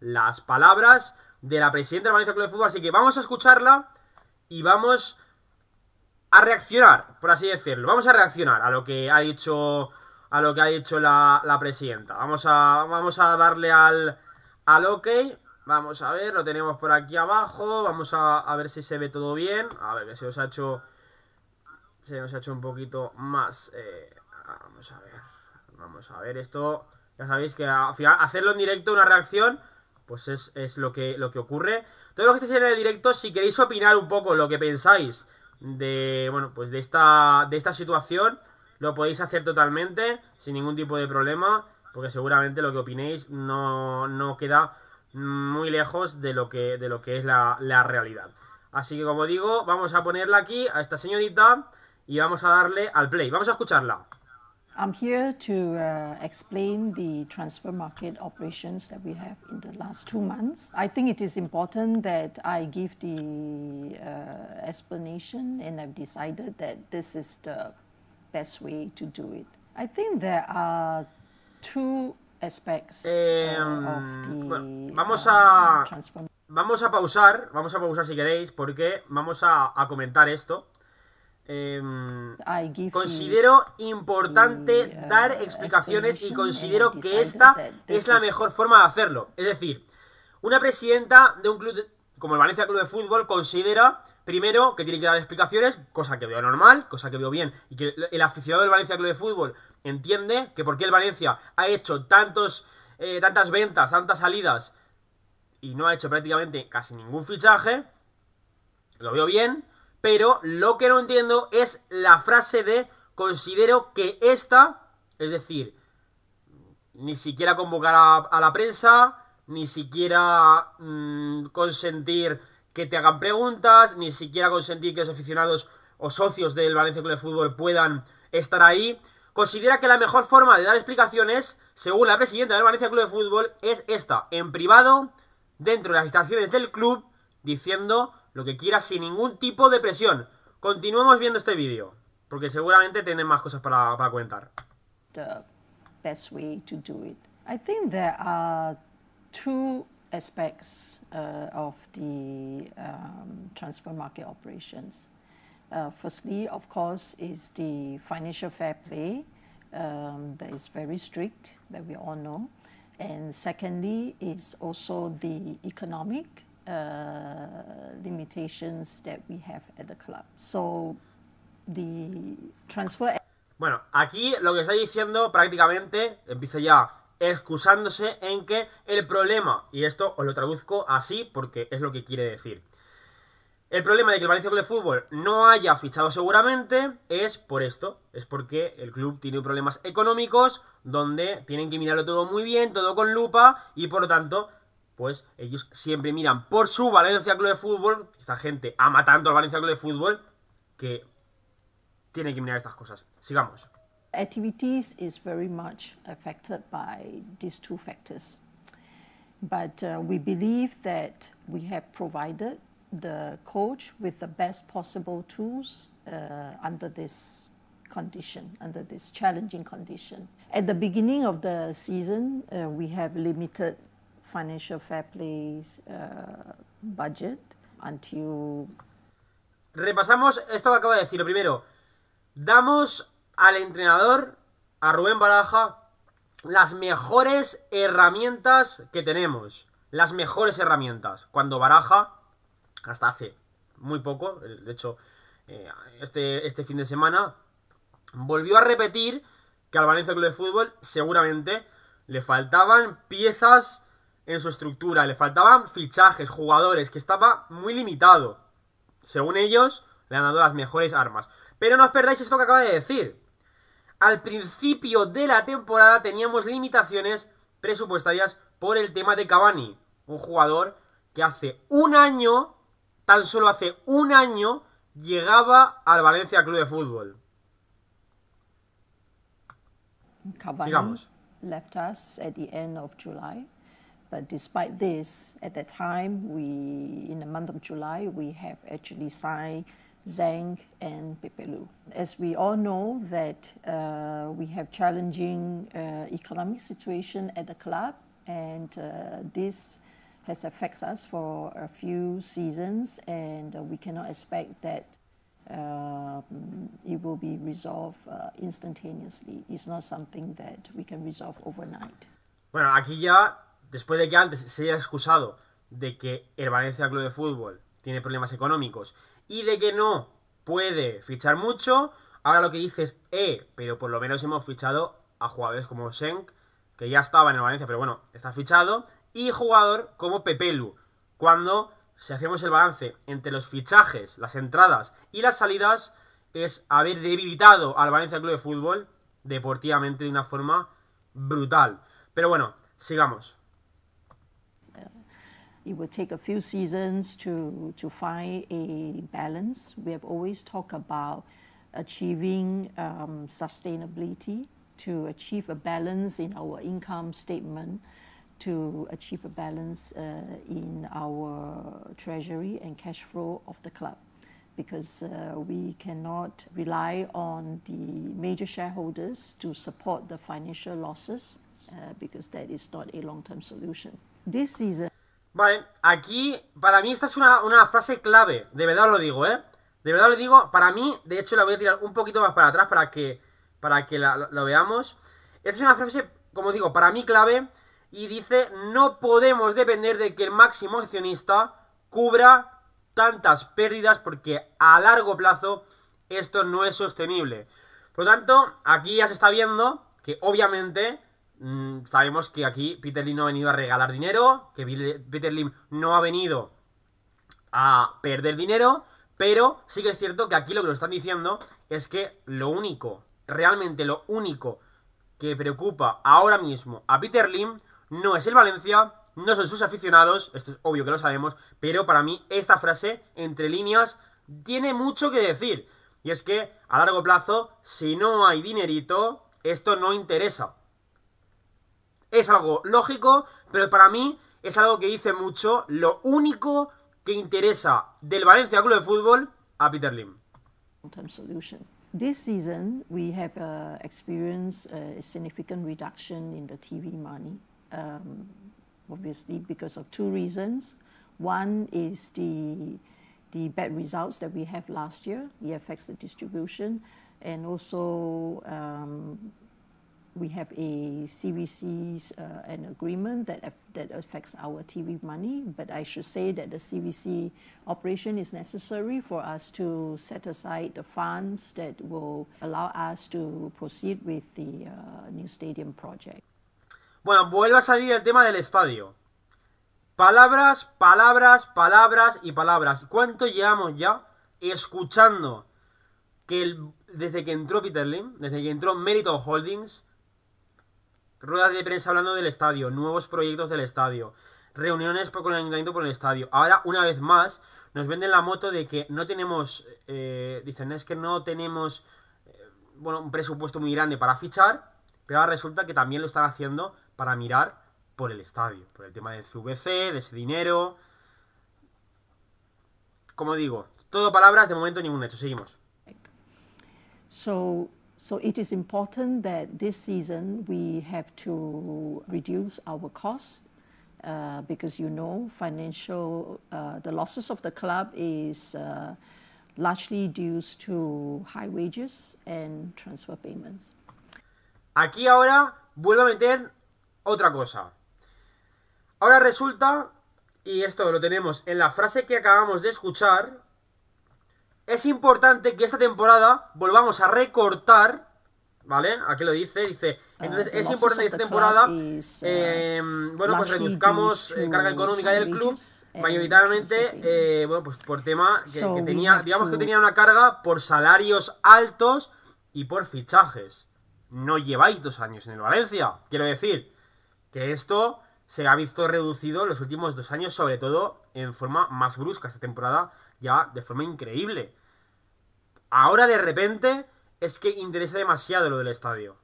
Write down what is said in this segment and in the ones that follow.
las palabras de la presidenta del Valencia Club de Fútbol. Así que vamos a escucharla y vamos a reaccionar, por así decirlo. Vamos a reaccionar a lo que ha dicho, a lo que ha dicho la, presidenta. Vamos a, vamos a darle al, al OK. Vamos a ver, lo tenemos por aquí abajo. Vamos a, ver si se ve todo bien. A ver, que se os ha hecho... Se nos ha hecho un poquito más... Eh, vamos a ver. Vamos a ver esto. Ya sabéis que al final hacerlo en directo, una reacción, pues es, lo, que, lo que ocurre. Todo lo que estéis en el directo, si queréis opinar un poco lo que pensáis de, bueno, pues de esta, de esta situación, lo podéis hacer totalmente, sin ningún tipo de problema, porque seguramente lo que opinéis no, queda muy lejos de lo que, de lo que es la, la realidad. Así que como digo, vamos a ponerla aquí a esta señorita y vamos a darle al play. Vamos a escucharla. I'm here to uh, explain the transfer market operations that we have in the last two months. I think it is important that I give the uh, explanation and I've decided that this is the best way to do it. I think there are two aspects eh, of the bueno, uh, vamos a, transfer Vamos a pausar, vamos a pausar si queréis, porque vamos a, a comentar esto. Em, considero importante ah, dar explicaciones y considero que esta es la mejor forma de hacerlo. Es decir, una presidenta de un club como el Valencia Club de Fútbol considera primero que tiene que dar explicaciones, cosa que veo normal, cosa que veo bien, y que el aficionado del Valencia Club de Fútbol entiende que por qué el Valencia ha hecho tantos, eh, tantas ventas, tantas salidas y no ha hecho prácticamente casi ningún fichaje, lo veo bien, pero lo que no entiendo es la frase de considero que esta, es decir, ni siquiera convocar a, la prensa, ni siquiera mm, consentir que te hagan preguntas, ni siquiera consentir que los aficionados o socios del Valencia Club de Fútbol puedan estar ahí. Considera que la mejor forma de dar explicaciones, según la presidenta del Valencia Club de Fútbol, es esta, en privado, dentro de las instalaciones del club, diciendo lo que quieras sin ningún tipo de presión. Continuemos viendo este vídeo, porque seguramente tienen más cosas para, para comentar. The best way to do it. I think there are two aspects uh, of the um, transfer market operations. Uh, firstly, of course, is the financial fair play um, that is very strict, that we all know. And secondly, is also the economic Uh, that we have at the club. So the transfer. Bueno, aquí lo que está diciendo prácticamente empieza ya excusándose en que el problema, y esto os lo traduzco así porque es lo que quiere decir. El problema de que el Valencia Club de Fútbol no haya fichado seguramente es por esto, es porque el club tiene problemas económicos donde tienen que mirarlo todo muy bien, todo con lupa y por lo tanto pues ellos siempre miran por su Valencia Club de Fútbol. Esta gente ama tanto al Valencia Club de Fútbol que tiene que mirar estas cosas. Sigamos. Activities is very much affected by these two factors. But uh, we believe that we have provided the coach with the best possible tools uh, under this condition, under this challenging condition. At the beginning of the season, uh, we have limited financial fair play's uh, budget until... Repasamos esto que acabo de decir. Lo primero, damos al entrenador, a Rubén Baraja, las mejores herramientas que tenemos. Las mejores herramientas. Cuando Baraja, hasta hace muy poco, de hecho, eh, este, este fin de semana, volvió a repetir que al Valencia Club de Fútbol seguramente le faltaban piezas en su estructura, le faltaban fichajes, jugadores, que estaba muy limitado. Según ellos, le han dado las mejores armas. Pero no os perdáis esto que acaba de decir. Al principio de la temporada teníamos limitaciones presupuestarias por el tema de Cavani, un jugador que hace un año, tan solo hace un año, llegaba al Valencia Club de Fútbol. Sigamos. of But despite this, at that time, we in the month of July, we have actually signed Zhang and Pepelu. As we all know that uh, we have challenging uh, economic situation at the club, and uh, this has affected us for a few seasons, and uh, we cannot expect that uh, it will be resolved uh, instantaneously. It's not something that we can resolve overnight. Well, Akiya, después de que antes se haya excusado de que el Valencia Club de Fútbol tiene problemas económicos y de que no puede fichar mucho, ahora lo que dice es, eh, pero por lo menos hemos fichado a jugadores como Schenk, que ya estaba en el Valencia, pero bueno, está fichado, y jugador como Pepelu, cuando si hacemos el balance entre los fichajes, las entradas y las salidas, es haber debilitado al Valencia Club de Fútbol deportivamente de una forma brutal. Pero bueno, sigamos. it will take a few seasons to, to find a balance. We have always talked about achieving um, sustainability, to achieve a balance in our income statement, to achieve a balance uh, in our treasury and cash flow of the club. Because uh, we cannot rely on the major shareholders to support the financial losses, uh, because that is not a long term solution. This season, Vale, aquí, para mí esta es una, frase clave, de verdad lo digo, ¿eh? De verdad lo digo, para mí, de hecho la voy a tirar un poquito más para atrás para que, para que lo veamos. Esta es una frase, como digo, para mí clave y dice, no podemos depender de que el máximo accionista cubra tantas pérdidas porque a largo plazo esto no es sostenible. Por lo tanto, aquí ya se está viendo que obviamente Mm, sabemos que aquí Peter Lim no ha venido a regalar dinero, que Peter Lim no ha venido a perder dinero, pero sí que es cierto que aquí lo que nos están diciendo es que lo único, realmente lo único que preocupa ahora mismo a Peter Lim no es el Valencia, no son sus aficionados, esto es obvio que lo sabemos, pero para mí esta frase, entre líneas, tiene mucho que decir. Y es que a largo plazo, si no hay dinerito, esto no interesa. Es algo lógico, pero para mí es algo que dice mucho lo único que interesa del Valencia Club de Fútbol a Peter Lim. This season, we have uh, experienced a significant reduction in the TV money, um, obviously because of two reasons. One is the the bad results that we have last year. It affects the distribution, and also um, we have a CVC's uh, an agreement that that affects our TV money, but I should say that the CVC operation is necessary for us to set aside the funds that will allow us to proceed with the uh, new stadium project. Bueno, vuelve a salir el tema del estadio. Palabras, palabras, palabras y palabras. ¿Cuánto llevamos ya escuchando que el, desde que entró Peter Lim, desde que entró Meritor Holdings, Rueda de prensa hablando del estadio, nuevos proyectos del estadio, reuniones con el ayuntamiento por el estadio. Ahora, una vez más, nos venden la moto de que no tenemos. Eh, dicen, es que no tenemos. Eh, bueno, un presupuesto muy grande para fichar, pero resulta que también lo están haciendo para mirar por el estadio, por el tema del CVC, de ese dinero. Como digo, todo palabras, de momento ningún hecho. Seguimos. So it is important that this season we have to reduce our costs uh, because you know financial uh, the losses of the club is uh, largely due to high wages and transfer payments. Aquí ahora vuelvo a meter otra cosa. Ahora resulta y esto lo tenemos en la frase que acabamos de escuchar es importante que esta temporada volvamos a recortar ¿vale? Aquí lo dice, dice, ah, entonces es importante que esta temporada, eh, bueno, pues reduzcamos eh, carga económica del club, mayoritariamente, eh, bueno, pues por tema que, tenía, digamos que tenía una carga por salarios altos y por fichajes. No lleváis dos años en el Valencia, quiero decir que esto se ha visto reducido en los últimos dos años, sobre todo en forma más brusca esta temporada, ya de forma increíble. Ahora de repente es que interesa demasiado lo del estadio.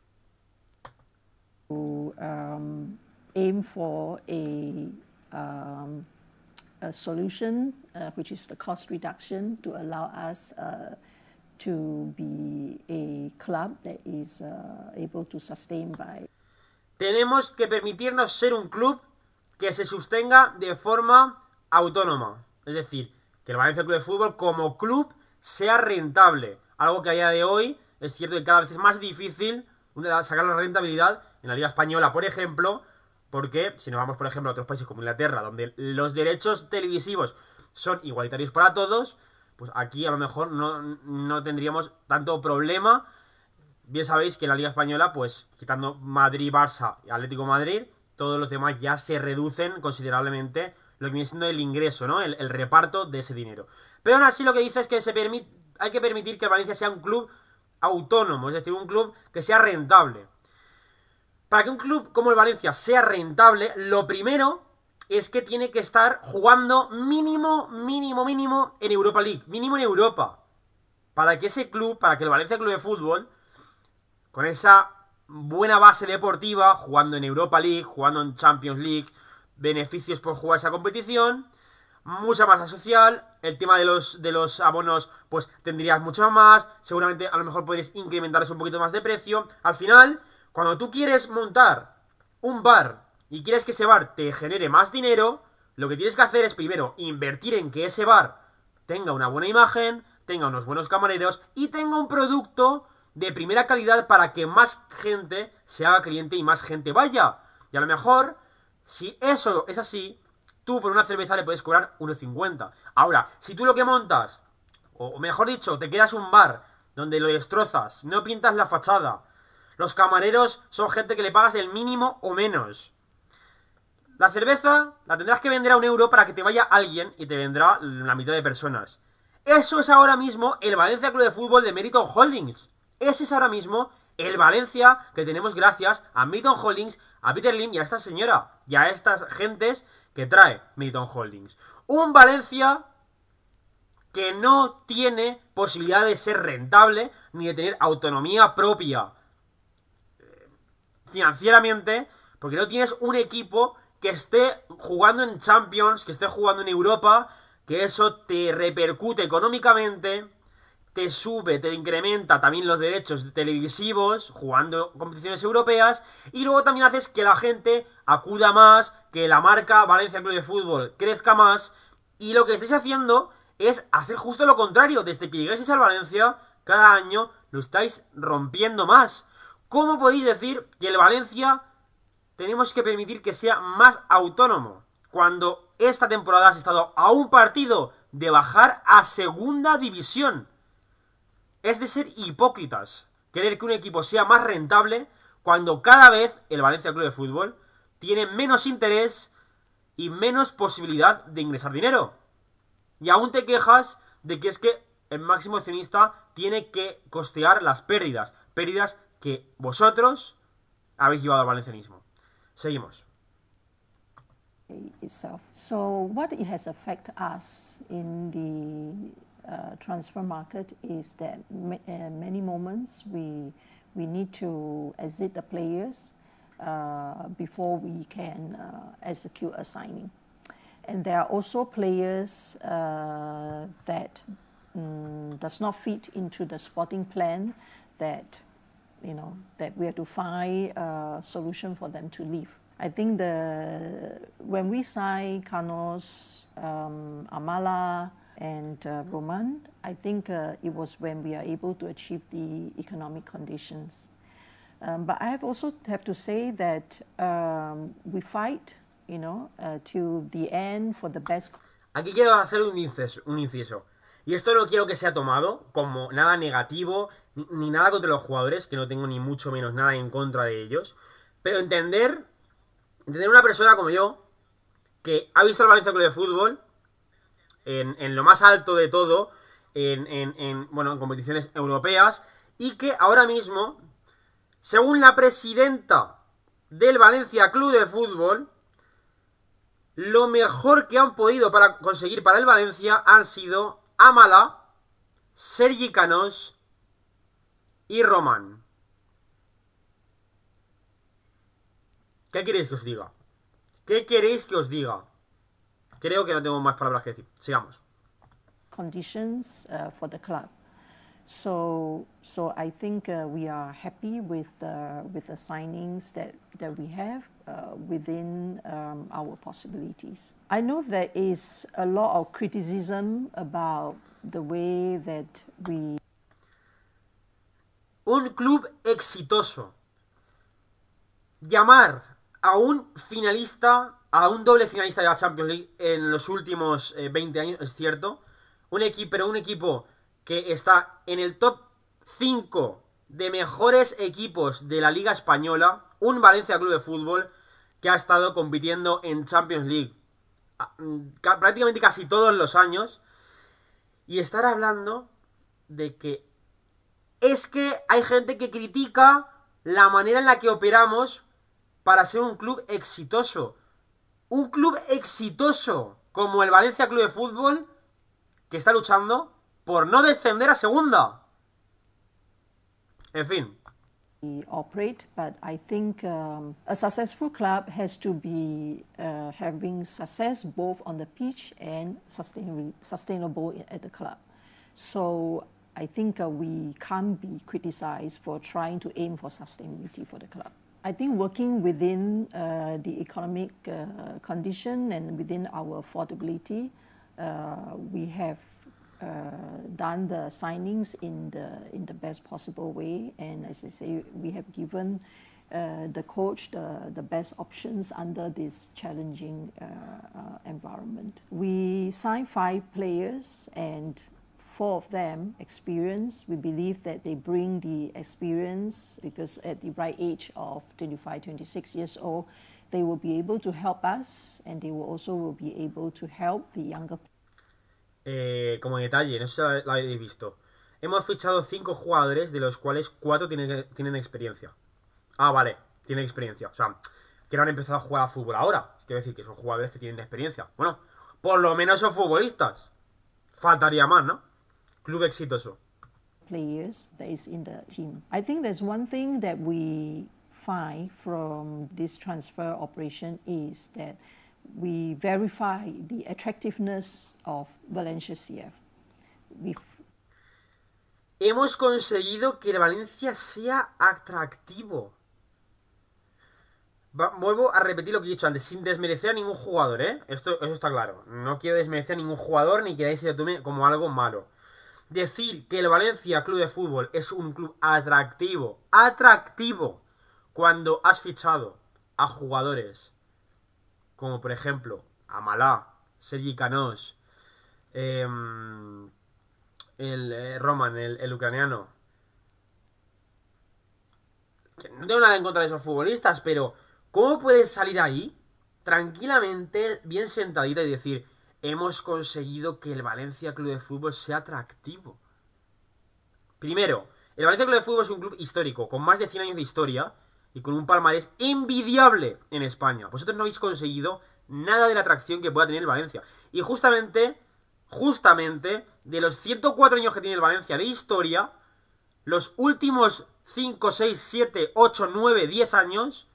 Tenemos que permitirnos ser un club que se sostenga de forma autónoma. Es decir, que el Valencia Club de Fútbol como club sea rentable. Algo que a día de hoy es cierto que cada vez es más difícil sacar la rentabilidad en la Liga Española, por ejemplo, porque si nos vamos, por ejemplo, a otros países como Inglaterra, donde los derechos televisivos son igualitarios para todos, pues aquí a lo mejor no, tendríamos tanto problema. Bien sabéis que en la Liga Española, pues quitando Madrid, Barça y Atlético Madrid, todos los demás ya se reducen considerablemente lo que viene siendo el ingreso, ¿no? El, el reparto de ese dinero. Pero aún así lo que dice es que se permite, hay que permitir que el Valencia sea un club autónomo, es decir, un club que sea rentable. Para que un club como el Valencia sea rentable, lo primero es que tiene que estar jugando mínimo, mínimo, mínimo en Europa League, mínimo en Europa. Para que ese club, para que el Valencia Club de Fútbol, con esa buena base deportiva, jugando en Europa League, jugando en Champions League, beneficios por jugar esa competición, Ah. mucha masa social, el tema de los, de los abonos, pues tendrías mucho más, seguramente a lo mejor podrías incrementarles un poquito más de precio. Al final, cuando tú quieres montar un bar y quieres que ese bar te genere más dinero, lo que tienes que hacer es primero invertir en que ese bar tenga una buena imagen, tenga unos buenos camareros y tenga un producto de primera calidad para que más gente se haga cliente y más gente vaya. Y a lo mejor, si eso es así, tú por una cerveza le puedes cobrar 1,50. Ahora, si tú lo que montas, o mejor dicho, te quedas un bar donde lo destrozas, no pintas la fachada, los camareros son gente que le pagas el mínimo o menos. La cerveza la tendrás que vender a un euro para que te vaya alguien y te vendrá la mitad de personas. Eso es ahora mismo el Valencia Club de Fútbol de Meriton Holdings. Ese es ahora mismo el Valencia que tenemos gracias a Meriton Holdings, a Peter Lim y a esta señora y a estas gentes que trae Milton Holdings. Un Valencia que no tiene posibilidad de ser rentable ni de tener autonomía propia eh, financieramente, porque no tienes un equipo que esté jugando en Champions, que esté jugando en Europa, que eso te repercute económicamente te sube, te incrementa también los derechos televisivos jugando competiciones europeas y luego también haces que la gente acuda más, que la marca Valencia Club de Fútbol crezca más y lo que estáis haciendo es hacer justo lo contrario, desde que llegáis al Valencia cada año lo estáis rompiendo más. ¿Cómo podéis decir que el Valencia tenemos que permitir que sea más autónomo? Cuando esta temporada has estado a un partido de bajar a segunda división. Es de ser hipócritas querer que un equipo sea más rentable cuando cada vez el Valencia Club de Fútbol tiene menos interés y menos posibilidad de ingresar dinero. Y aún te quejas de que es que el máximo accionista tiene que costear las pérdidas, pérdidas que vosotros habéis llevado al valencianismo. Seguimos. So what has uh, transfer market is that uh, many moments we we need to exit the players uh, before we can uh, execute a signing, and there are also players uh, that mm, does not fit into the spotting plan that you know that we have to find a solution for them to leave. I think the when we sign Kanos um, Amala and uh, Roman, I think uh, it was when we are able to achieve the economic conditions. Um, but I have also have to say that um, we fight, you know, uh, to the end for the best. Aquí quiero hacer un inciso, un inciso. Y esto no quiero que sea tomado como nada negativo, ni, ni nada contra los jugadores, que no tengo ni mucho menos nada en contra de ellos. Pero entender, entender una persona como yo, que ha visto el Valencia Club de Fútbol, en, lo más alto de todo, en, en competiciones europeas, y que ahora mismo, según la presidenta del Valencia Club de Fútbol, lo mejor que han podido para conseguir para el Valencia han sido Amala, Sergi Canós y Román. ¿Qué queréis que os diga? ¿Qué queréis que os diga? Creo que no tengo más palabras que decir. Sigamos. Conditions uh, for the club. So, so I think uh, we are happy with uh, with the signings that that we have uh, within um, our possibilities. I know there is a lot of criticism about the way that we. Un club exitoso. Llamar a un finalista a un doble finalista de la Champions League en los últimos 20 eh, años, es cierto. Un equipo, pero un equipo que está en el top 5 de mejores equipos de la Liga Española. Un Valencia Club de Fútbol que ha estado compitiendo en Champions League ah, mm, prácticamente casi todos los años. Y estar hablando de que es que hay gente que critica la manera en la que operamos para ser un club exitoso un club exitoso como el Valencia Club de Fútbol, que está luchando por no descender a segunda. En fin. operate, but I think um, a successful club has to be uh, having success both on the pitch and sustainable, at the club. So I think uh, we can't be criticized for trying to aim for sustainability for the club. I think working within uh, the economic uh, condition and within our affordability, uh, we have uh, done the signings in the in the best possible way. And as I say, we have given uh, the coach the, the best options under this challenging uh, environment. We signed five players and four of them experience. We believe that they bring the experience because at the right age of 25, 26 years old, they will be able to help us and they will also will be able to help the younger. Eh, como detalle, no sé si lo habéis visto. Hemos fichado cinco jugadores de los cuales cuatro tienen, tienen experiencia. Ah, vale, tienen experiencia. O sea, que no han empezado a jugar a fútbol ahora. Quiero decir que son jugadores que tienen experiencia. Bueno, por lo menos son futbolistas. Faltaría más, ¿no? Club exitoso. Players that is in the team. I think there's one thing that we find from this transfer operation is that we verify the attractiveness of Valencia CF. Hemos conseguido que el Valencia sea atractivo. Va, vuelvo a repetir lo que he dicho antes, sin desmerecer a ningún jugador, ¿eh? Esto, eso está claro. No quiero desmerecer a ningún jugador ni que se tome como algo malo. Decir que el Valencia Club de Fútbol es un club atractivo, atractivo, cuando has fichado a jugadores como por ejemplo Amalá, Sergi Canós, em, el eh, Roman, el, ucraniano. Que no tengo nada en contra de esos futbolistas, pero ¿cómo puedes salir ahí tranquilamente, bien sentadita y decir, hemos conseguido que el Valencia Club de Fútbol sea atractivo. Primero, el Valencia Club de Fútbol es un club histórico, con más de 100 años de historia y con un palmarés envidiable en España. Vosotros no habéis conseguido nada de la atracción que pueda tener el Valencia. Y justamente, justamente, de los 104 años que tiene el Valencia de historia, los últimos 5, 6, 7, 8, 9, 10 años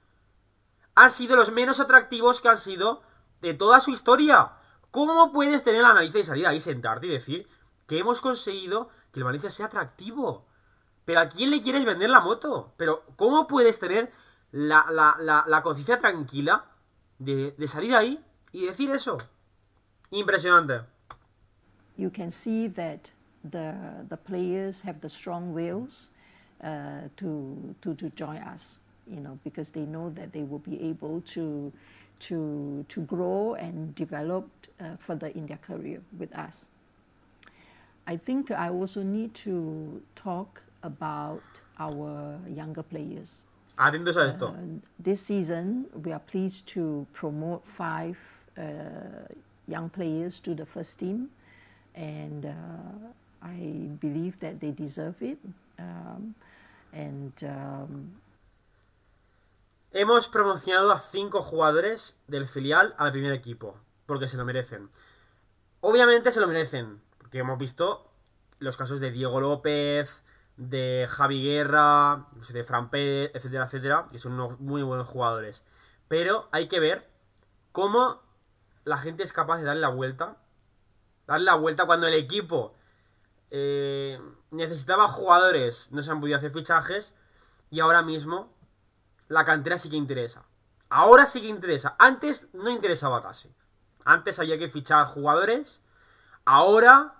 han sido los menos atractivos que han sido de toda su historia. ¿Cómo puedes tener la nariz y salir ahí, sentarte y decir que hemos conseguido que el Valencia sea atractivo? ¿Pero a quién le quieres vender la moto? ¿Pero cómo puedes tener la, la, la, la conciencia tranquila de, de salir ahí y decir eso? Impresionante. You can see that the, the players have the strong wills uh, to, to, to join us, you know, because they know that they will be able to, to, to grow and develop uh, further in their career with us. I think I also need to talk about our younger players. Uh, this season, we are pleased to promote five uh, young players to the first team, and uh, I believe that they deserve it. Um, and um, Hemos promocionado a cinco jugadores del filial al primer equipo. porque se lo merecen. Obviamente se lo merecen, porque hemos visto los casos de Diego López, de Javi Guerra, de Fran Pérez, etcétera, etcétera, que son unos muy buenos jugadores. Pero hay que ver cómo la gente es capaz de darle la vuelta. Darle la vuelta cuando el equipo eh, necesitaba jugadores, no se han podido hacer fichajes. Y ahora mismo la cantera sí que interesa. Ahora sí que interesa. Antes no interesaba casi. Antes había que fichar jugadores. Ahora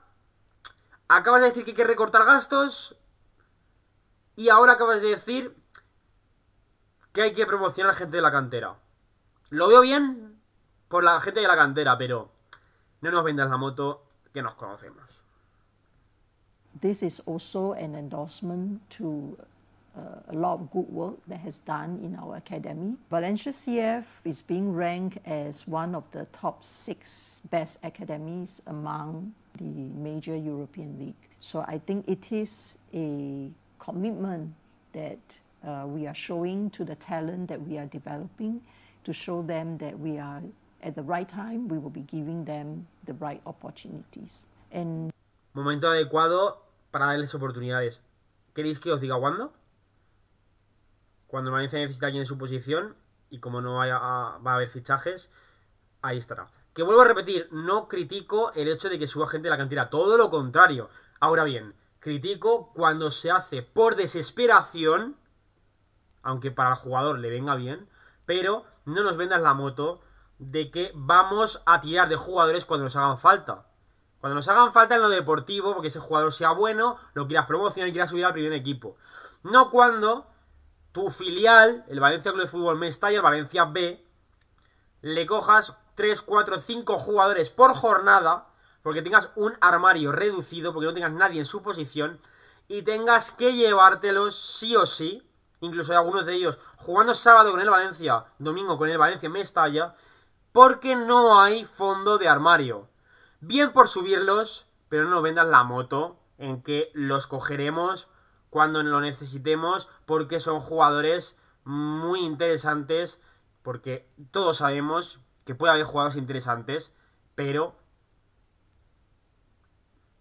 acabas de decir que hay que recortar gastos. Y ahora acabas de decir que hay que promocionar gente de la cantera. Lo veo bien por la gente de la cantera, pero no nos vendas la moto que nos conocemos. This is also an endorsement to uh, a lot of good work that has done in our academy. Valencia CF is being ranked as one of the top six best academies among the major European league. So I think it is a commitment that uh, we are showing to the talent that we are developing to show them that we are at the right time, we will be giving them the right opportunities. And Momento adecuado para darles oportunidades. ¿Queréis que os diga cuándo? Cuando Valencia necesita a alguien en su posición, y como no ah, va a haber fichajes, ahí estará. Que vuelvo a repetir, no critico el hecho de que suba gente de la cantera, todo lo contrario. Ahora bien, critico cuando se hace por desesperación, aunque para el jugador le venga bien, pero no nos vendas la moto de que vamos a tirar de jugadores cuando nos hagan falta. Cuando nos hagan falta en lo deportivo, porque ese jugador sea bueno, lo quieras promocionar y quieras subir al primer equipo. No cuando tu filial, el Valencia Club de Fútbol Mestalla, el Valencia B, le cojas 3, 4, 5 jugadores por jornada, porque tengas un armario reducido, porque no tengas nadie en su posición, y tengas que llevártelos sí o sí, incluso hay algunos de ellos jugando sábado con el Valencia, domingo con el Valencia Mestalla, porque no hay fondo de armario. Bien por subirlos, pero no vendas la moto en que los cogeremos cuando lo necesitemos porque son jugadores muy interesantes porque todos sabemos que puede haber jugadores interesantes pero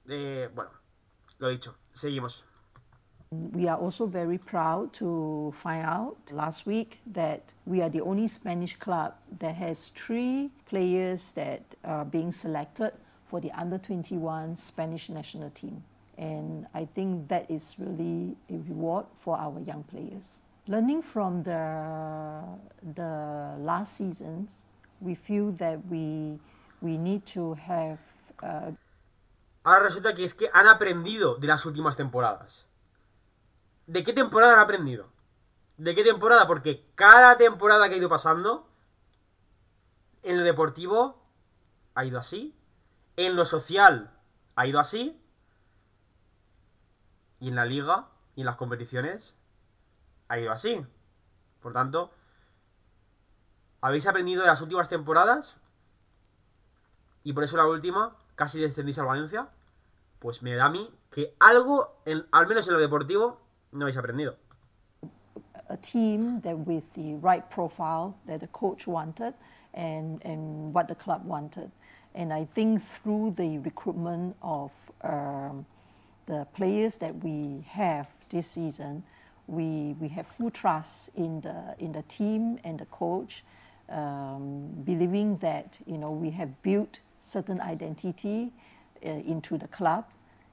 eh, bueno lo dicho seguimos We are also very proud to find out last week that we are the only Spanish club that has three players that are being selected for the under 21 Spanish national team. And I think that is really a reward for our young players. Learning from the, the last seasons, we feel that we, we need to have... Uh, Ahora resulta que es que han aprendido de las últimas temporadas. ¿De qué temporada han aprendido? ¿De qué temporada? Porque cada temporada que ha ido pasando, en lo deportivo ha ido así, en lo social ha ido así, y en la liga y en las competiciones ha ido así. Por tanto, habéis aprendido de las últimas temporadas y por eso la última casi descendís al Valencia. Pues me da a mí que algo, en, al menos en lo deportivo, no habéis aprendido. A team that with the right profile that coach wanted and, and what club wanted. And I think through the recruitment of um, the players that we have this season, we, we have full trust in the, in the team and the coach, um, believing that you know, we have built certain identity uh, into the club.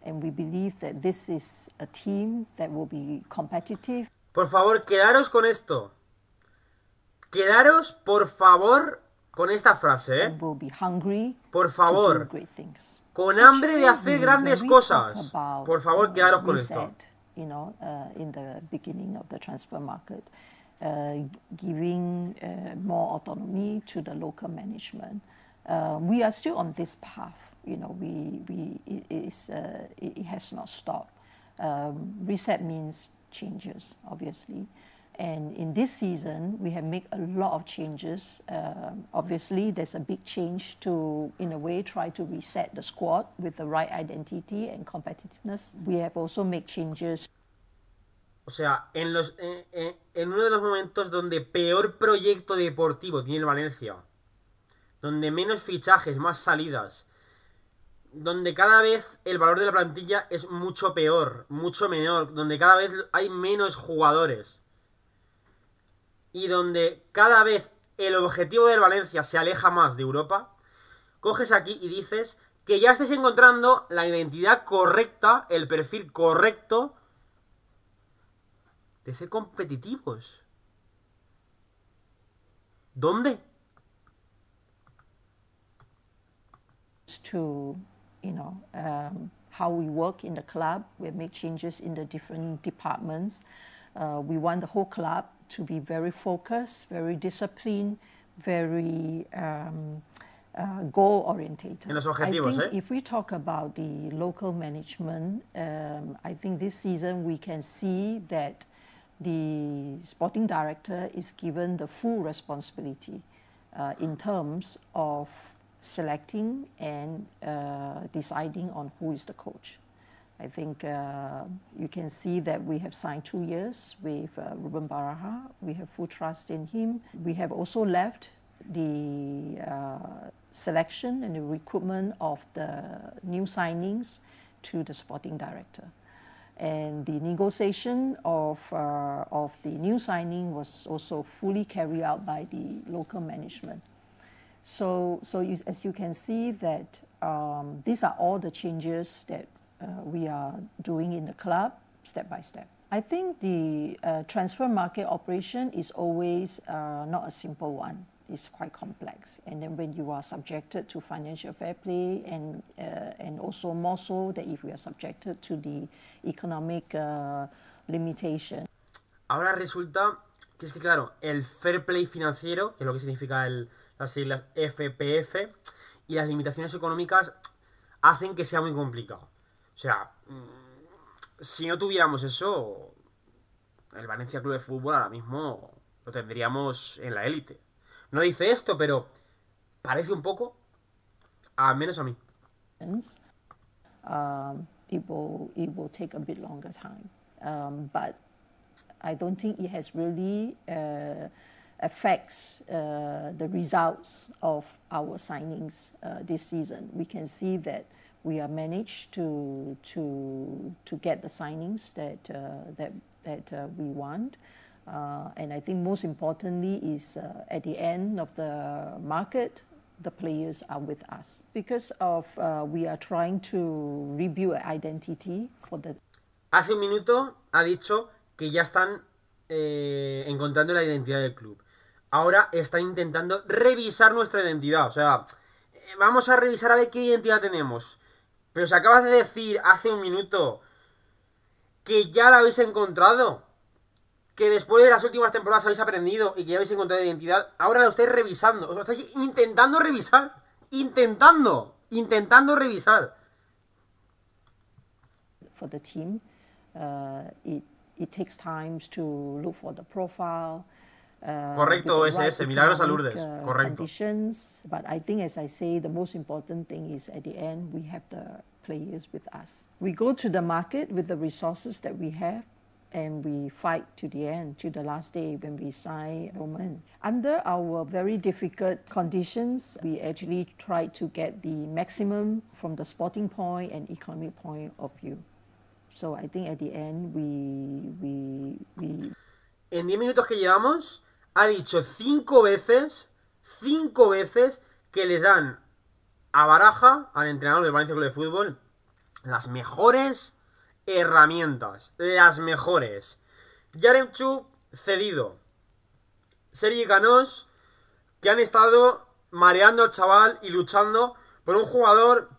And we believe that this is a team that will be competitive. Por favor, quedaros con esto. Quedaros, por favor, con esta frase. ¿eh? Will be hungry por favor. To do great things con hambre de hacer grandes cosas. Por favor, quedaros con esto. You know, uh, in the beginning of the transfer market, uh, giving uh, more autonomy to the local management. Uh, we are still on this path. You know, we, we, it, is, uh, it, it has not stopped. Um, reset means changes, obviously. And in this season, we have made a lot of changes. Uh, obviously, there's a big change to, in a way, try to reset the squad with the right identity and competitiveness. We have also made changes. O sea, en, los, en, en, en uno de los momentos donde peor proyecto deportivo tiene el Valencia, donde menos fichajes, más salidas, donde cada vez el valor de la plantilla es mucho peor, mucho menor, donde cada vez hay menos jugadores. y donde cada vez el objetivo del Valencia se aleja más de Europa, coges aquí y dices que ya estés encontrando la identidad correcta, el perfil correcto de ser competitivos. ¿Dónde? To, um, club, to be very focused, very disciplined, very um, uh, goal oriented. I think eh? if we talk about the local management, um, I think this season we can see that the sporting director is given the full responsibility uh, in terms of selecting and uh, deciding on who is the coach. I think uh, you can see that we have signed two years with uh, Ruben Baraha. We have full trust in him. We have also left the uh, selection and the recruitment of the new signings to the sporting director. And the negotiation of, uh, of the new signing was also fully carried out by the local management. So, so you, as you can see that um, these are all the changes that uh, we are doing in the club step by step. I think the uh, transfer market operation is always uh, not a simple one. It's quite complex, and then when you are subjected to financial fair play, and uh, and also more so that if we are subjected to the economic uh, limitation. Ahora resulta que es que claro, el fair play financiero, que es lo que significa el, las siglas FPF, y las limitaciones económicas hacen que sea muy complicado. O sea, mm, si no tuviéramos eso, el Valencia Club de Fútbol ahora mismo lo tendríamos en la élite. No dice esto, pero parece un poco, al menos a mí. Um, it, will, take a bit longer time, um, but I don't think it has really uh, affects uh, the results of our signings uh, this season. We can see that we are managed to to to get the signings that uh, that that uh, we want. Uh, and I think most importantly is uh, at the end of the market, the players are with us because of uh, we are trying to rebuild identity for the. Hace un minuto ha dicho que ya están eh, encontrando la identidad del club. Ahora están intentando revisar nuestra identidad, o sea, eh, vamos a revisar a ver qué identidad tenemos. Pero si acabas de decir hace un minuto que ya la habéis encontrado. Que después de las últimas temporadas habéis aprendido y que ya habéis encontrado identidad. Ahora lo estáis revisando. Os lo estáis intentando revisar. Intentando. Intentando revisar. to Uh, Correcto, es ese, Milagros a Lourdes. Uh, Correcto. Conditions, but I think, as I say, the most important thing is at the end we have the players with us. We go to the market with the resources that we have and we fight to the end, to the last day when we sign Roman. Under our very difficult conditions, we actually try to get the maximum from the sporting point and economic point of view. So I think at the end we we we En 10 minutos que llevamos ha dicho cinco veces, cinco veces, que le dan a Baraja, al entrenador del Valencia Club de Fútbol, las mejores herramientas. Las mejores. Yaremchu, cedido. Sergi Canos, que han estado mareando al chaval y luchando por un jugador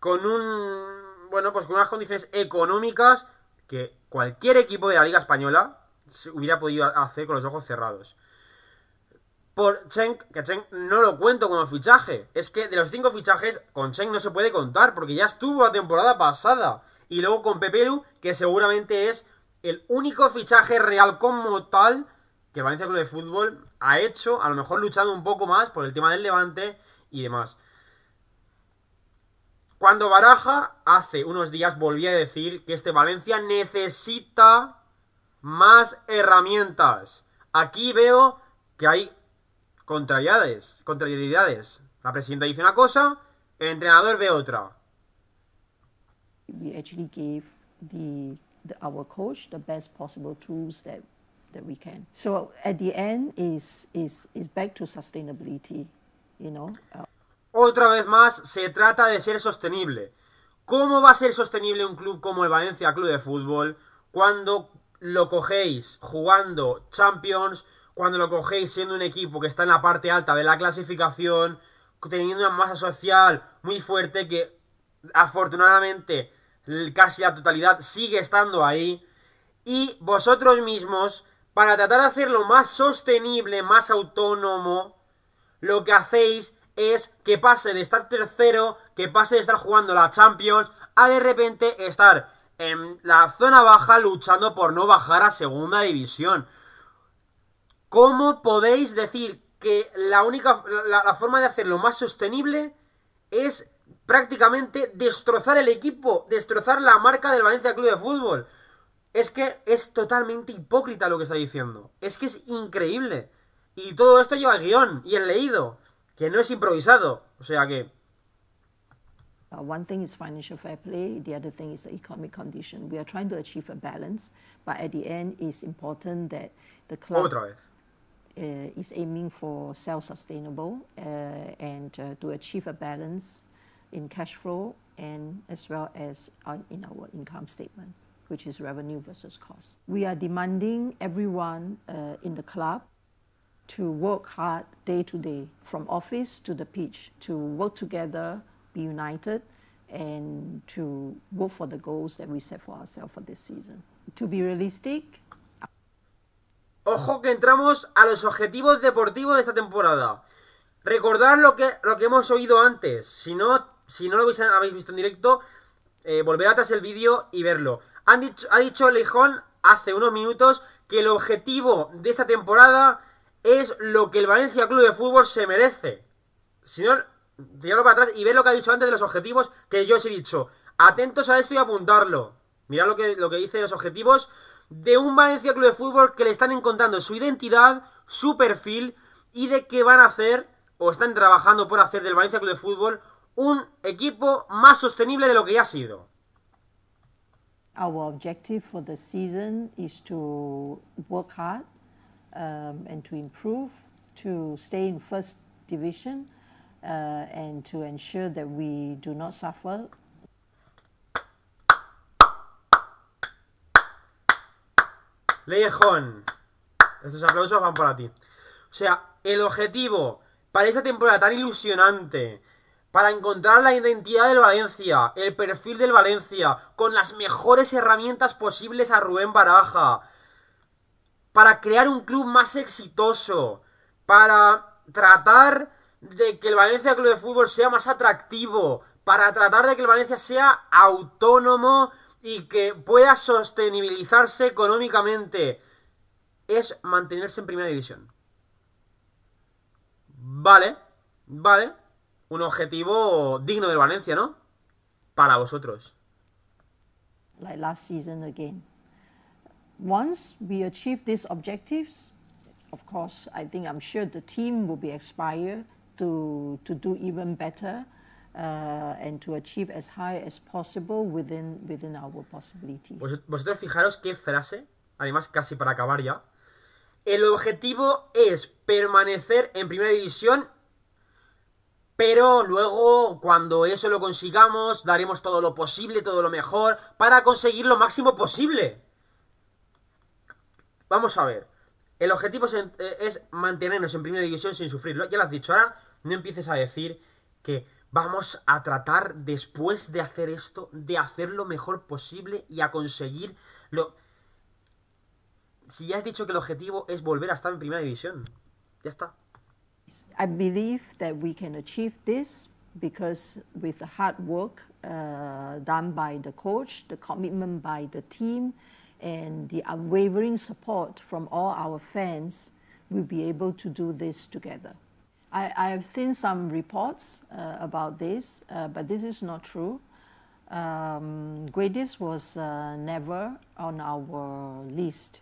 con un. Bueno, pues con unas condiciones económicas que cualquier equipo de la Liga Española, se hubiera podido hacer con los ojos cerrados. Por Cheng, que Cheng no lo cuento como fichaje. Es que de los cinco fichajes, con Cheng no se puede contar, porque ya estuvo la temporada pasada. Y luego con Pepelu, que seguramente es el único fichaje real como tal que Valencia Club de Fútbol ha hecho, a lo mejor luchando un poco más por el tema del levante y demás. Cuando Baraja hace unos días volví a decir que este Valencia necesita más herramientas. Aquí veo que hay contrariedades, contrariedades. La presidenta dice una cosa, el entrenador ve otra. Otra vez más se trata de ser sostenible. ¿Cómo va a ser sostenible un club como el Valencia Club de Fútbol cuando lo cogéis jugando Champions, cuando lo cogéis siendo un equipo que está en la parte alta de la clasificación, teniendo una masa social muy fuerte que afortunadamente casi la totalidad sigue estando ahí. Y vosotros mismos, para tratar de hacerlo más sostenible, más autónomo, lo que hacéis es que pase de estar tercero, que pase de estar jugando la Champions, a de repente estar en la zona baja luchando por no bajar a segunda división. ¿Cómo podéis decir que la única la, forma de hacerlo más sostenible es prácticamente destrozar el equipo, destrozar la marca del Valencia Club de Fútbol? Es que es totalmente hipócrita lo que está diciendo. Es que es increíble. Y todo esto lleva el guión y el leído, que no es improvisado. O sea que Uh, one thing is financial fair play, the other thing is the economic condition. We are trying to achieve a balance, but at the end, it's important that the club uh, is aiming for self sustainable uh, and uh, to achieve a balance in cash flow and as well as on, uh, in our income statement, which is revenue versus cost. We are demanding everyone uh, in the club to work hard day to day, from office to the pitch, to work together united Ojo que entramos a los objetivos deportivos de esta temporada. Recordad lo que, lo que hemos oído antes. Si no, si no lo habéis, visto en directo, eh, volver atrás el vídeo y verlo. dicho, ha dicho Leijón hace unos minutos que el objetivo de esta temporada es lo que el Valencia Club de Fútbol se merece. Si no, tirarlo para atrás y ver lo que ha dicho antes de los objetivos que yo os he dicho. Atentos a esto y apuntarlo. Mirad lo que, lo que dice los objetivos de un Valencia Club de Fútbol que le están encontrando su identidad, su perfil y de qué van a hacer o están trabajando por hacer del Valencia Club de Fútbol un equipo más sostenible de lo que ya ha sido. Our objective for the season is to work hard um, and to improve, to stay in first division uh, and to ensure that we do Estos aplausos van para ti. O sea, el objetivo para esta temporada tan ilusionante, para encontrar la identidad del Valencia, el perfil del Valencia, con las mejores herramientas posibles a Rubén Baraja, para crear un club más exitoso, para tratar de que el Valencia Club de Fútbol sea más atractivo, para tratar de que el Valencia sea autónomo y que pueda sostenibilizarse económicamente, es mantenerse en primera división. Vale, vale. Un objetivo digno del Valencia, ¿no? Para vosotros. Like last season again. Once we achieve these objectives, of course, I think I'm sure the team will be to, do even better uh, and to achieve as high as possible within, our possibilities. vosotros fijaros qué frase, además casi para acabar ya. El objetivo es permanecer en primera división, pero luego cuando eso lo consigamos daremos todo lo posible, todo lo mejor, para conseguir lo máximo posible. Vamos a ver. El objetivo es, eh, es mantenernos en primera división sin sufrirlo. Ya lo has dicho ahora. No empieces a decir que vamos a tratar después de hacer esto, de hacer lo mejor posible y a conseguir lo... Si ya has dicho que el objetivo es volver a estar en primera división, ya está. I believe that we can achieve this because with the hard work uh, done by the coach, the commitment by the team, and the unwavering support from all our fans, we'll be able to do this together. I, I have seen some reports pero uh, about this, uh, but this is not true. Um, lista was uh, never on our list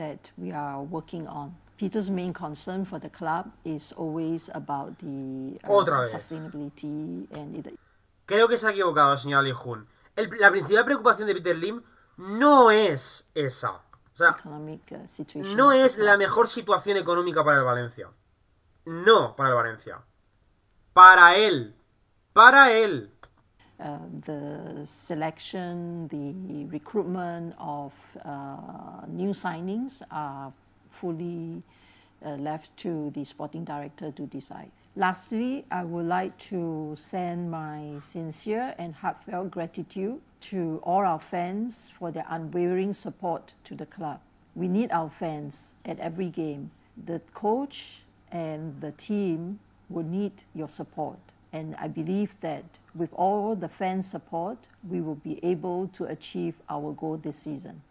that we are working on. Peter's main concern for the club is always about the uh, sustainability and Creo que se ha equivocado, señora Lee Jun. la principal preocupación de Peter Lim no es esa. Uh, no es la mejor situación económica para el Valencia. no para el Valencia. Para él. Para él. Uh, the selection, the recruitment of uh, new signings are fully uh, left to the sporting director to decide. Lastly, I would like to send my sincere and heartfelt gratitude to all our fans for their unwavering support to the club. We need our fans at every game. The coach, and the team will need your support. And I believe that with all the fan support, we will be able to achieve our goal this season.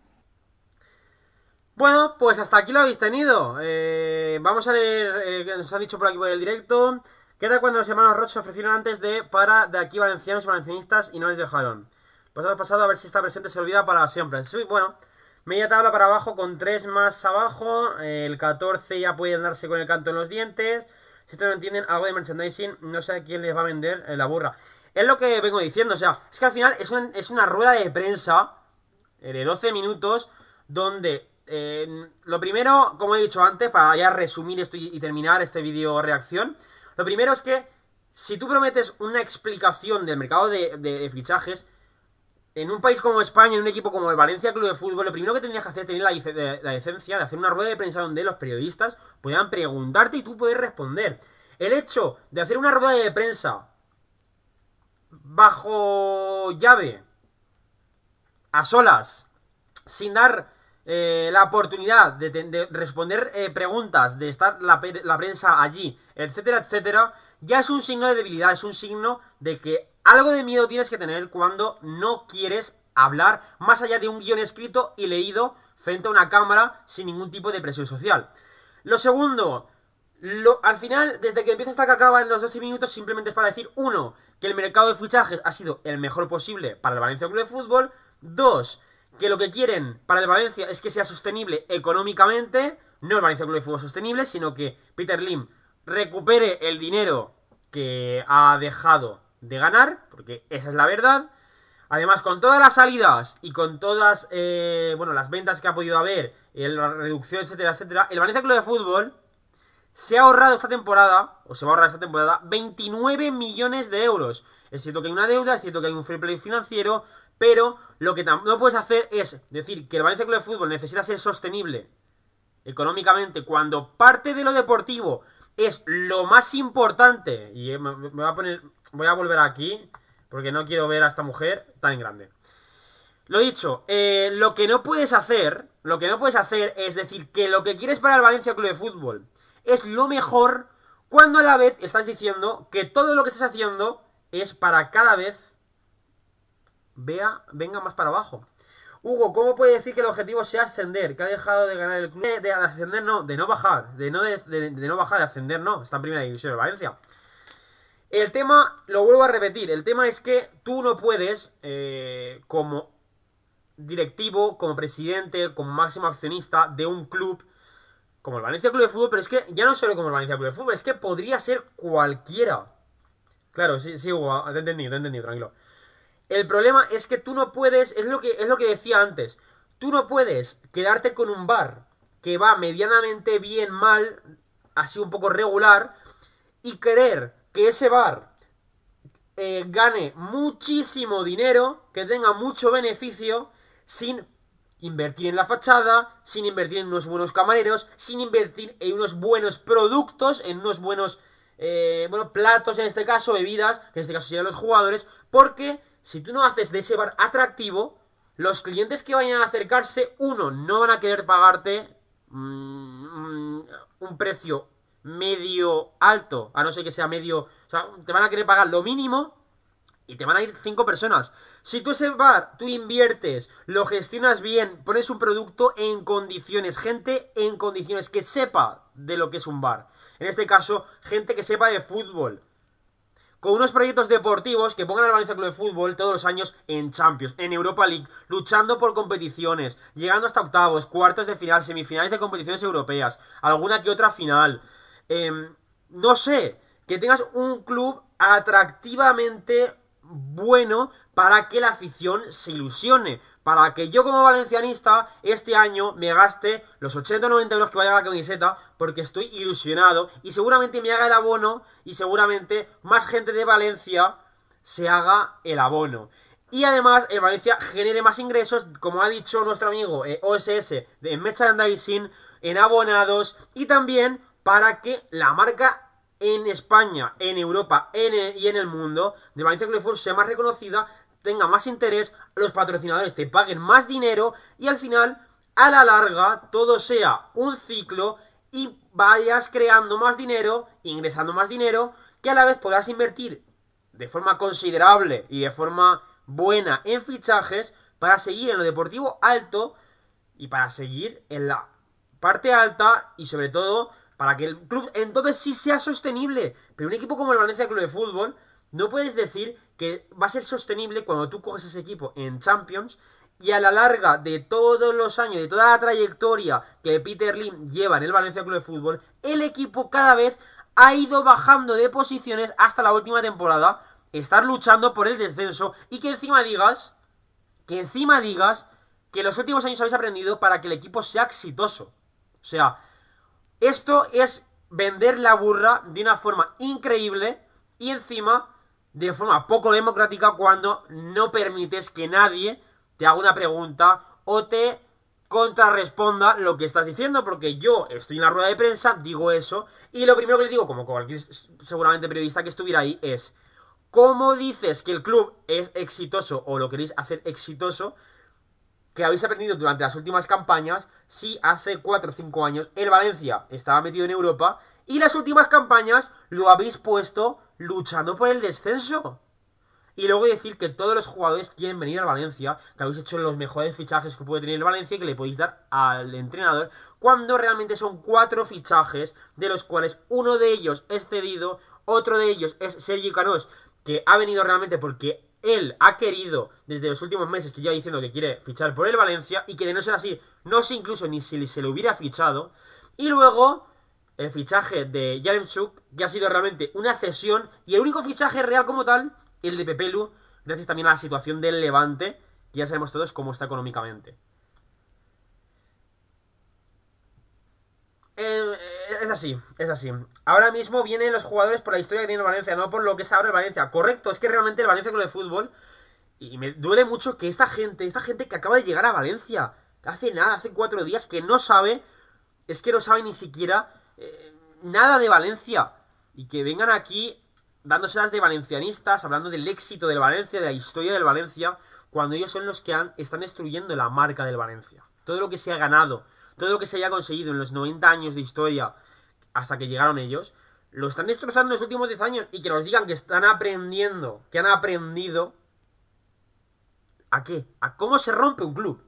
Bueno, pues hasta aquí lo habéis tenido. Eh, vamos a leer, eh, nos han dicho por aquí por el directo, ¿qué tal cuando los hermanos Roche ofrecieron antes de para de aquí valencianos y valencianistas y no les dejaron? Pues Pasado pasado, a ver si está presente, se olvida para siempre. Sí, bueno, Media tabla para abajo con 3 más abajo. El 14 ya puede andarse con el canto en los dientes. Si ustedes no entienden algo de merchandising, no sé a quién les va a vender eh, la burra. Es lo que vengo diciendo, o sea, es que al final es, es una rueda de prensa eh, de 12 minutos donde eh, lo primero, como he dicho antes, para ya resumir esto y, terminar este vídeo reacción, lo primero es que si tú prometes una explicación del mercado de fichajes, en un país como España, en un equipo como el Valencia Club de Fútbol, lo primero que tendrías que hacer es tener eh, la, decencia de hacer una rueda de prensa donde los periodistas puedan preguntarte y tú puedes responder. El hecho de hacer una rueda de prensa bajo llave, a solas, sin dar eh, la oportunidad de, responder eh, preguntas, de estar la prensa allí, etcétera, etcétera, ya es un signo de debilidad, es un signo de que algo de miedo tienes que tener cuando no quieres hablar más allá de un guión escrito y leído frente a una cámara sin ningún tipo de presión social. Lo segundo, al final, desde que empieza hasta que acaba en los 12 minutos, simplemente es para decir, uno, que el mercado de fichajes ha sido el mejor posible para el Valencia Club de Fútbol, dos, que lo que quieren para el Valencia es que sea sostenible económicamente, no el Valencia Club de Fútbol sostenible, sino que Peter Lim recupere el dinero que ha dejado de ganar, porque esa es la verdad. Además, con todas las salidas y con todas eh, bueno, las ventas que ha podido haber, la reducción, etcétera, etcétera, el Valencia Club de Fútbol se ha ahorrado esta temporada, o se va a ahorrar esta temporada, 29 millones de euros. Es cierto que hay una deuda, es cierto que hay un free play financiero, pero lo que no puedes hacer es decir que el Valencia Club de Fútbol necesita ser sostenible económicamente cuando parte de lo deportivo es lo más importante. Y eh, me, voy a poner. Voy a volver aquí. Porque no quiero ver a esta mujer tan grande. Lo dicho, eh, lo que no puedes hacer. Lo que no puedes hacer es decir que lo que quieres para el Valencia Club de Fútbol es lo mejor. Cuando a la vez estás diciendo que todo lo que estás haciendo es para cada vez. Vea, venga más para abajo. Hugo, ¿cómo puede decir que el objetivo sea ascender? Que ha dejado de ganar el club. De, ascender no, de no bajar. De no, de, no bajar, de ascender no. Está en primera división de Valencia. El tema, lo vuelvo a repetir, el tema es que tú no puedes, eh, como directivo, como presidente, como máximo accionista de un club, como el Valencia Club de Fútbol, pero es que ya no solo como el Valencia Club de Fútbol, es que podría ser cualquiera. Claro, sí, sí, Hugo, te he entendido, te he entendido, tranquilo. El problema es que tú no puedes, es lo que, es lo que decía antes, tú no puedes quedarte con un bar que va medianamente bien mal, así un poco regular, y querer que ese bar eh, gane muchísimo dinero, que tenga mucho beneficio, sin invertir en la fachada, sin invertir en unos buenos camareros, sin invertir en unos buenos productos, en unos buenos eh, bueno, platos en este caso, bebidas, que en este caso serían los jugadores, porque si tú no haces de ese bar atractivo, los clientes que vayan a acercarse, uno, no van a querer pagarte mm, mm, un precio medio alto, a no ser que sea medio... O sea, te van a querer pagar lo mínimo y te van a ir cinco personas. Si tú ese bar, tú inviertes, lo gestionas bien, pones un producto en condiciones, gente en condiciones que sepa de lo que es un bar. En este caso, gente que sepa de fútbol, con unos proyectos deportivos que pongan al Valencia Club de Fútbol todos los años en Champions, en Europa League, luchando por competiciones, llegando hasta octavos, cuartos de final, semifinales de competiciones europeas, alguna que otra final. Em, no sé, que tengas un club atractivamente bueno para que la afición se ilusione, para que yo como valencianista este año me gaste los 80 90 euros que vaya a la camiseta, porque estoy ilusionado y seguramente me haga el abono y seguramente más gente de Valencia se haga el abono. Y además, el Valencia genere más ingresos, como ha dicho nuestro amigo eh, de OSS, en merchandising, en abonados y también para que la marca en España, en Europa y en el mundo de Valencia Club sea más reconocida tenga más interés, los patrocinadores te paguen más dinero y al final, a la larga, todo sea un ciclo y vayas creando más dinero, ingresando más dinero, que a la vez puedas invertir de forma considerable y de forma buena en fichajes para seguir en lo deportivo alto y para seguir en la parte alta y sobre todo para que el club entonces sí sea sostenible. Pero un equipo como el Valencia Club de Fútbol no puedes decir que va a ser sostenible cuando tú coges ese equipo en Champions y a la larga de todos los años, de toda la trayectoria que Peter Lim lleva en el Valencia Club de Fútbol, el equipo cada vez ha ido bajando de posiciones hasta la última temporada, estar luchando por el descenso y que encima digas, que encima digas que los últimos años habéis aprendido para que el equipo sea exitoso. O sea, esto es vender la burra de una forma increíble y encima de forma poco democrática cuando no permites que nadie te haga una pregunta o te contrarresponda lo que estás diciendo, porque yo estoy en la rueda de prensa, digo eso, y lo primero que le digo, como cualquier seguramente periodista que estuviera ahí, es, ¿cómo dices que el club es exitoso o lo queréis hacer exitoso que habéis aprendido durante las últimas campañas si hace 4 o 5 años el Valencia estaba metido en Europa y las últimas campañas lo habéis puesto luchando por el descenso. Y luego decir que todos los jugadores quieren venir al Valencia, que habéis hecho los mejores fichajes que puede tener el Valencia y que le podéis dar al entrenador, cuando realmente son cuatro fichajes, de los cuales uno de ellos es cedido, otro de ellos es Sergi Canós, que ha venido realmente porque él ha querido, desde los últimos meses que ya diciendo que quiere fichar por el Valencia, y que de no ser así, no sé incluso ni si se le hubiera fichado. Y luego el fichaje de Yaremchuk, que ha sido realmente una cesión, y el único fichaje real como tal, el de Pepelu, gracias también a la situación del Levante, que ya sabemos todos cómo está económicamente. Eh, eh, es así, es así. Ahora mismo vienen los jugadores por la historia que tiene Valencia, no por lo que sabe el Valencia. Correcto, es que realmente el Valencia con lo de fútbol. Y me duele mucho que esta gente, esta gente que acaba de llegar a Valencia, hace nada, hace cuatro días, que no sabe, es que no sabe ni siquiera eh, nada de Valencia. Y que vengan aquí dándoselas de valencianistas, hablando del éxito del Valencia, de la historia del Valencia, cuando ellos son los que están destruyendo la marca del Valencia. Todo lo que se ha ganado, todo lo que se haya conseguido en los 90 años de historia hasta que llegaron ellos, lo están destrozando en los últimos 10 años y que nos digan que están aprendiendo, que han aprendido. ¿A qué? ¿A cómo se rompe un club?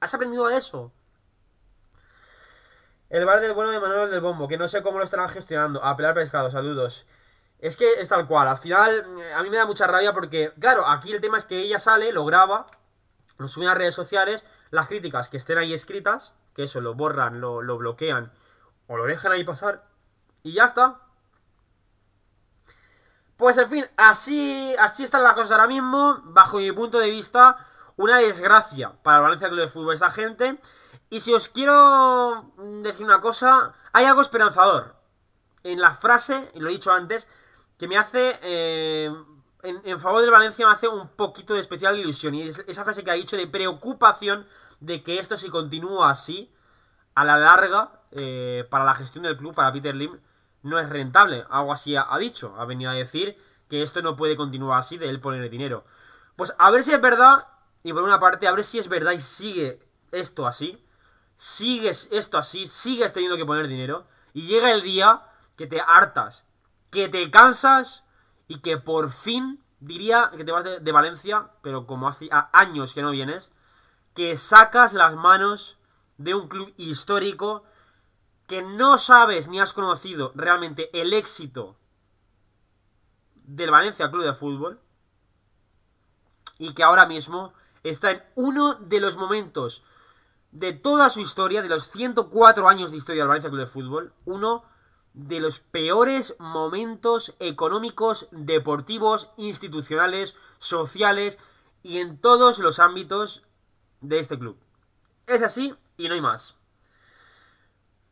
¿Has aprendido a eso? El bar del bueno de Manuel del Bombo, que no sé cómo lo estarán gestionando. A pelar pescado, saludos. Es que es tal cual. Al final, eh, a mí me da mucha rabia porque, claro, aquí el tema es que ella sale, lo graba, lo sube a redes sociales, las críticas que estén ahí escritas, que eso lo borran, lo, bloquean o lo dejan ahí pasar y ya está. Pues en fin, así, así están las cosas ahora mismo. Bajo mi punto de vista, una desgracia para el Valencia Club de Fútbol. Esta gente y si os quiero decir una cosa, hay algo esperanzador en la frase, y lo he dicho antes, que me hace, eh, en, favor del Valencia, me hace un poquito de especial ilusión. Y es esa frase que ha dicho de preocupación de que esto, si continúa así, a la larga, eh, para la gestión del club, para Peter Lim, no es rentable. Algo así ha, dicho, ha venido a decir que esto no puede continuar así, de él poner dinero. Pues a ver si es verdad, y por una parte, a ver si es verdad y sigue esto así sigues esto así, sigues teniendo que poner dinero y llega el día que te hartas, que te cansas y que por fin diría que te vas de, Valencia, pero como hace años que no vienes, que sacas las manos de un club histórico que no sabes ni has conocido realmente el éxito del Valencia Club de Fútbol y que ahora mismo está en uno de los momentos de toda su historia, de los 104 años de historia del Valencia Club de Fútbol, uno de los peores momentos económicos, deportivos, institucionales, sociales y en todos los ámbitos de este club. Es así y no hay más.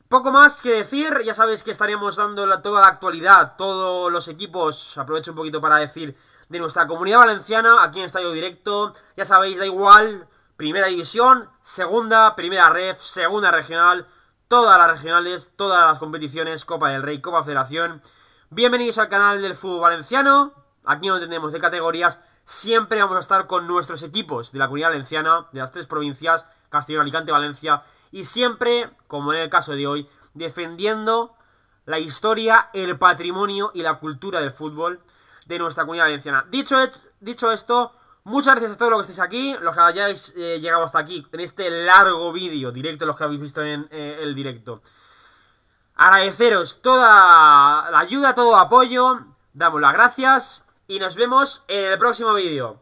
Poco más que decir, ya sabéis que estaremos dando toda la actualidad, todos los equipos, aprovecho un poquito para decir, de nuestra comunidad valenciana, aquí en Estadio Directo, ya sabéis, da igual, primera división, segunda, primera ref, segunda regional, todas las regionales, todas las competiciones, Copa del Rey, Copa Federación. Bienvenidos al canal del fútbol valenciano. Aquí no tenemos de categorías. Siempre vamos a estar con nuestros equipos de la comunidad valenciana, de las tres provincias, Castellón, Alicante, Valencia. Y siempre, como en el caso de hoy, defendiendo la historia, el patrimonio y la cultura del fútbol de nuestra comunidad valenciana. Dicho, dicho esto, Muchas gracias a todos los que estáis aquí, los que hayáis eh, llegado hasta aquí, en este largo vídeo, directo los que habéis visto en eh, el directo. Agradeceros toda la ayuda, todo apoyo, damos las gracias y nos vemos en el próximo vídeo.